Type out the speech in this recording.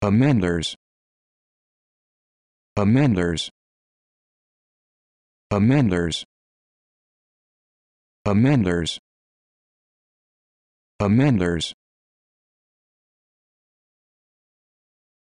amenders amenders amenders amenders amenders